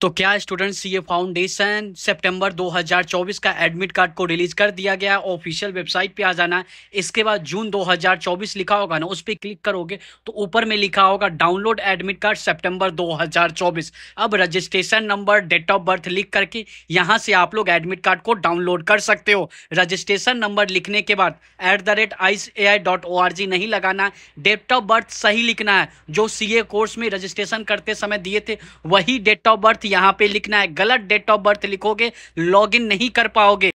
तो क्या स्टूडेंट्स ये फाउंडेशन सितंबर 2024 का एडमिट कार्ड को रिलीज कर दिया गया ऑफिशियल वेबसाइट पे आ जाना है इसके बाद जून 2024 लिखा होगा ना उस पर क्लिक करोगे तो ऊपर में लिखा होगा डाउनलोड एडमिट कार्ड सितंबर 2024 अब registration number date of birth लिख करके यहाँ से आप लोग एडमिट कार्ड को डाउनलोड कर सकते हो रजिस्ट्रेशन नंबर लिखने के बाद एट द रेट नहीं लगाना डेट ऑफ बर्थ सही लिखना है जो सी कोर्स में रजिस्ट्रेशन करते समय दिए थे वही डेट ऑफ बर्थ यहां पे लिखना है गलत डेट ऑफ बर्थ लिखोगे लॉगिन नहीं कर पाओगे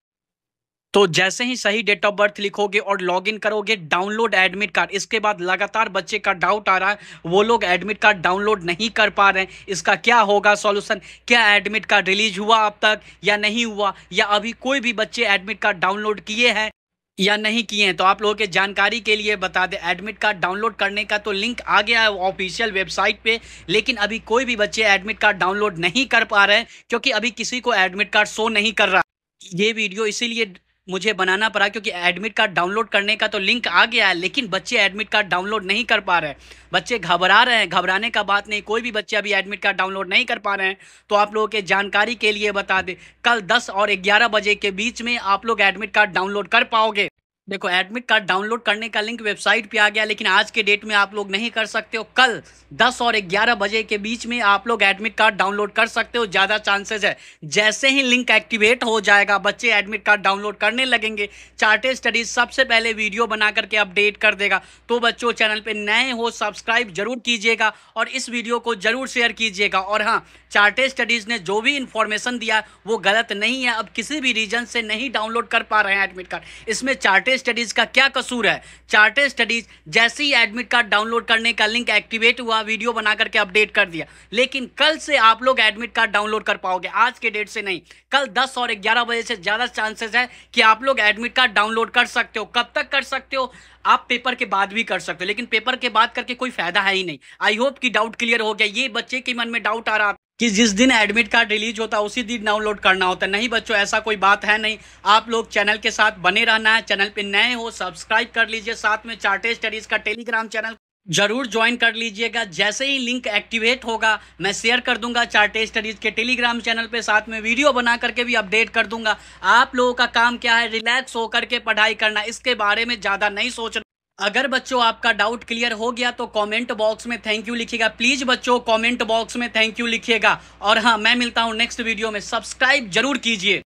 तो जैसे ही सही डेट ऑफ बर्थ लिखोगे और लॉगिन करोगे डाउनलोड एडमिट कार्ड इसके बाद लगातार बच्चे का डाउट आ रहा है वो लोग एडमिट कार्ड डाउनलोड नहीं कर पा रहे हैं इसका क्या होगा सॉल्यूशन क्या एडमिट कार्ड रिलीज हुआ अब तक या नहीं हुआ या अभी कोई भी बच्चे एडमिट कार्ड डाउनलोड किए हैं या नहीं किए हैं तो आप लोगों के जानकारी के लिए बता दें एडमिट कार्ड डाउनलोड करने का तो लिंक आ गया है ऑफिशियल वेबसाइट पे लेकिन अभी कोई भी बच्चे एडमिट कार्ड डाउनलोड नहीं कर पा रहे हैं क्योंकि अभी किसी को एडमिट कार्ड शो नहीं कर रहा ये वीडियो इसीलिए मुझे बनाना पड़ा क्योंकि एडमिट कार्ड डाउनलोड करने का तो लिंक आ गया है लेकिन बच्चे एडमिट कार्ड डाउनलोड नहीं कर पा रहे बच्चे घबरा रहे हैं घबराने का बात नहीं कोई भी बच्चे अभी एडमिट कार्ड डाउनलोड नहीं कर पा रहे हैं तो आप लोगों के जानकारी के लिए बता दें कल 10 और 11 बजे के बीच में आप लोग एडमिट कार्ड डाउनलोड कर पाओगे देखो एडमिट कार्ड डाउनलोड करने का लिंक वेबसाइट पे आ गया लेकिन आज के डेट में आप लोग नहीं कर सकते हो कल 10 और 11 बजे के बीच में आप लोग एडमिट कार्ड डाउनलोड कर सकते हो ज़्यादा चांसेस है जैसे ही लिंक एक्टिवेट हो जाएगा बच्चे एडमिट कार्ड डाउनलोड करने लगेंगे चार्टेड स्टडीज सबसे पहले वीडियो बना करके अपडेट कर देगा तो बच्चों चैनल पर नए हो सब्सक्राइब जरूर कीजिएगा और इस वीडियो को जरूर शेयर कीजिएगा और हाँ चार्टेड स्टडीज़ ने जो भी इन्फॉर्मेशन दिया वो गलत नहीं है अब किसी भी रीजन से नहीं डाउनलोड कर पा रहे हैं एडमिट कार्ड इसमें चार्टेड स्टडीज का क्या कसूर है चार्टर स्टडीज जैसे ही एडमिट कार्ड डाउनलोड करने का लिंक एक्टिवेट हुआ वीडियो बना करके अपडेट कर दिया लेकिन कल से आप लोग एडमिट कार्ड डाउनलोड कर पाओगे आज के डेट से नहीं कल दस और ग्यारह बजे से ज़्यादा चांसेस है कि आप लोग एडमिट कार्ड डाउनलोड कर सकते हो कब तक कर सकते हो आप पेपर के बाद भी कर सकते हो लेकिन पेपर के बाद करके कोई फायदा है ही नहीं आई होप कि डाउट क्लियर हो गया ये बच्चे के मन में डाउट आ रहा कि जिस दिन एडमिट कार्ड रिलीज होता है उसी दिन डाउनलोड करना होता है नहीं बच्चों ऐसा कोई बात है नहीं आप लोग चैनल के साथ बने रहना है चैनल पे नए हो सब्सक्राइब कर लीजिए साथ में चार्टे स्टडीज का टेलीग्राम चैनल जरूर ज्वाइन कर लीजिएगा जैसे ही लिंक एक्टिवेट होगा मैं शेयर कर दूंगा चार्टे स्टडीज के टेलीग्राम चैनल पे साथ में वीडियो बना करके भी अपडेट कर दूंगा आप लोगों का काम क्या है रिलैक्स होकर के पढ़ाई करना इसके बारे में ज़्यादा नहीं सोचना अगर बच्चों आपका डाउट क्लियर हो गया तो कमेंट बॉक्स में थैंक यू लिखिएगा प्लीज़ बच्चों कमेंट बॉक्स में थैंक यू लिखिएगा और हाँ मैं मिलता हूँ नेक्स्ट वीडियो में सब्सक्राइब जरूर कीजिए